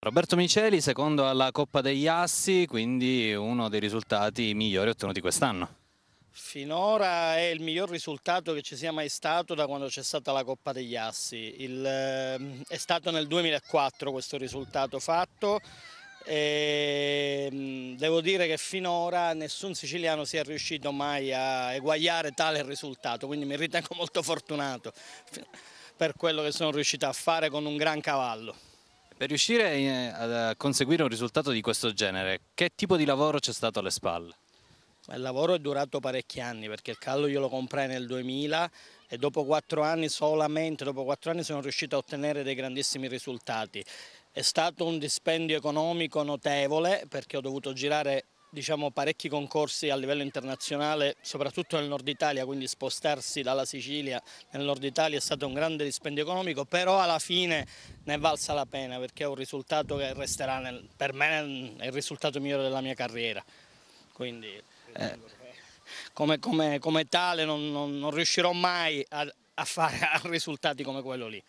Roberto Miceli, secondo alla Coppa degli Assi, quindi uno dei risultati migliori ottenuti quest'anno. Finora è il miglior risultato che ci sia mai stato da quando c'è stata la Coppa degli Assi. Il, ehm, è stato nel 2004 questo risultato fatto e ehm, devo dire che finora nessun siciliano sia riuscito mai a eguagliare tale risultato, quindi mi ritengo molto fortunato per quello che sono riuscito a fare con un gran cavallo. Per riuscire eh, a eh, conseguire un risultato di questo genere, che tipo di lavoro c'è stato alle spalle? Il lavoro è durato parecchi anni perché il callo io lo comprai nel 2000 e dopo quattro anni solamente, dopo quattro anni sono riuscito a ottenere dei grandissimi risultati. È stato un dispendio economico notevole perché ho dovuto girare diciamo, parecchi concorsi a livello internazionale, soprattutto nel nord Italia, quindi spostarsi dalla Sicilia nel nord Italia è stato un grande dispendio economico, però alla fine ne è valsa la pena perché è un risultato che resterà, nel, per me è il risultato migliore della mia carriera. Quindi eh, come, come, come, tale non, non, non riuscirò mai a, a fare risultati come quello lì.